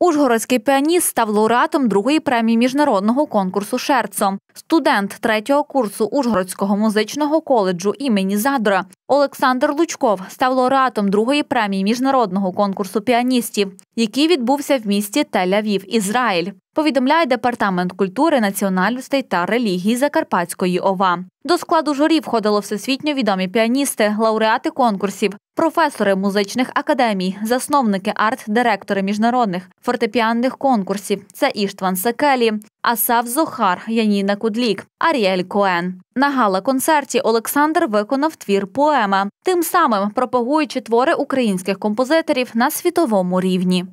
Ужгородський піаніст став лауреатом другої премії міжнародного конкурсу Шерцо. Студент третього курсу Ужгородського музичного коледжу імені Задра. Олександр Лучков став лауреатом другої премії міжнародного конкурсу піаністів, який відбувся в місті Тель-Авів, Ізраїль. Повідомляє департамент культури, національностей та релігій Закарпатської ОВА. До складу журі входило всесвітньо відомі піаністи, лауреати конкурсів, професори музичних академій, засновники арт-директори міжнародних фортепіанних конкурсів. Це Іштван Секелі, Асав Зохар, Яніна Кудлік, Аріель Коен. На гала-концерті Олександр виконав твір поема, тим самим пропагуючи твори українських композиторів на світовому рівні.